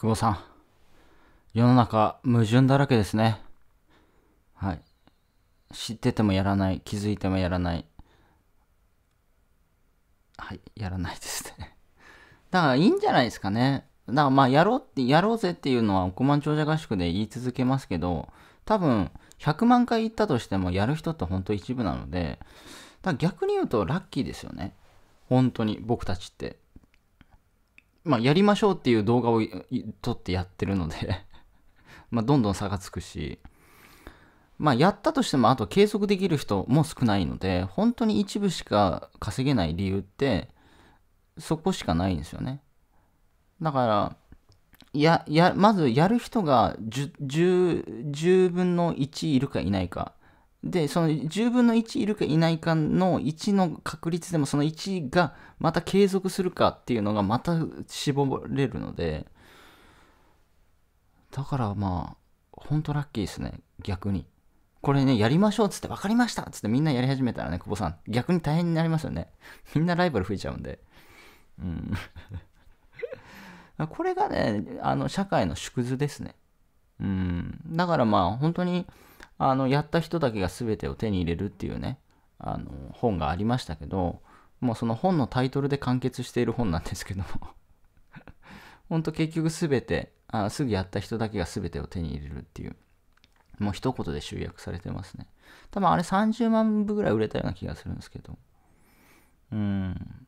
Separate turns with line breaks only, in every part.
久保さん。世の中、矛盾だらけですね。はい。知っててもやらない。気づいてもやらない。はい。やらないですね。だからいいんじゃないですかね。だからまあ、やろうって、やろうぜっていうのは億万長者合宿で言い続けますけど、多分、100万回言ったとしてもやる人って本当一部なので、だから逆に言うとラッキーですよね。本当に僕たちって。まあ、やりましょうっていう動画を撮ってやってるので まあ、どんどん差がつくし、まあ、やったとしても、あと計測できる人も少ないので、本当に一部しか稼げない理由って、そこしかないんですよね。だから、や、や、まずやる人が10、10分の1いるかいないか。でその10分の1いるかいないかの1の確率でもその1がまた継続するかっていうのがまた絞れるのでだからまあほんとラッキーですね逆にこれねやりましょうっつって分かりましたっつってみんなやり始めたらね久保さん逆に大変になりますよね みんなライバル増えちゃうんでうん これがねあの社会の縮図ですねうんだからまあ本当にあの、やった人だけが全てを手に入れるっていうね、あの、本がありましたけど、もうその本のタイトルで完結している本なんですけどもほんと結局全て、あすぐやった人だけが全てを手に入れるっていう、もう一言で集約されてますね。多分あれ30万部ぐらい売れたような気がするんですけど。うん。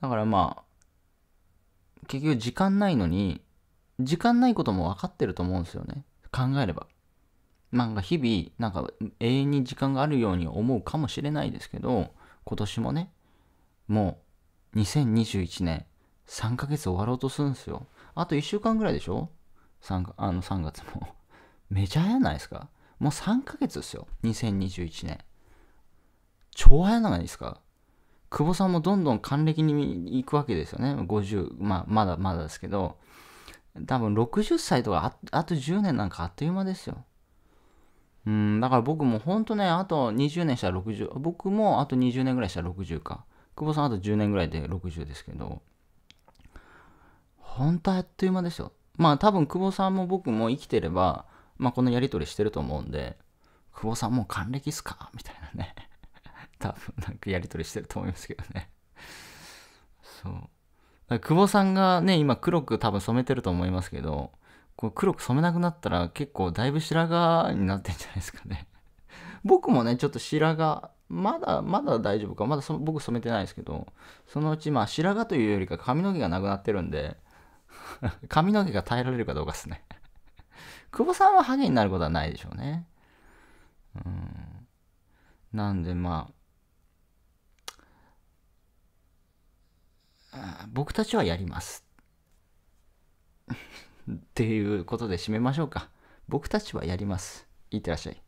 だからまあ、結局時間ないのに、時間ないことも分かってると思うんですよね。考えれば。なんか日々、なんか永遠に時間があるように思うかもしれないですけど、今年もね、もう2021年3ヶ月終わろうとするんですよ。あと1週間ぐらいでしょ ?3, あの3月も。めちゃ早ないですかもう3ヶ月ですよ。2021年。超早ないですか久保さんもどんどん還暦に行くわけですよね。50、まあ、まだまだですけど、多分60歳とかあと10年なんかあっという間ですよ。うん、だから僕も本当ね、あと20年したら60、僕もあと20年ぐらいしたら60か。久保さんあと10年ぐらいで60ですけど、本当あっという間ですよ。まあ多分久保さんも僕も生きてれば、まあこのやり取りしてると思うんで、久保さんもう還暦っすかみたいなね。多分なんかやり取りしてると思いますけどね。そう。久保さんがね、今黒く多分染めてると思いますけど、こ黒く染めなくなったら結構だいぶ白髪になってんじゃないですかね 僕もね、ちょっと白髪、まだ、まだ大丈夫か。まだそ僕染めてないですけど、そのうちまあ白髪というよりか髪の毛がなくなってるんで 髪の毛が耐えられるかどうかですね 久保さんはハゲになることはないでしょうね。うん。なんでまあ、僕たちはやりますっていうことで締めましょうか。僕たちはやります。いってらっしゃい。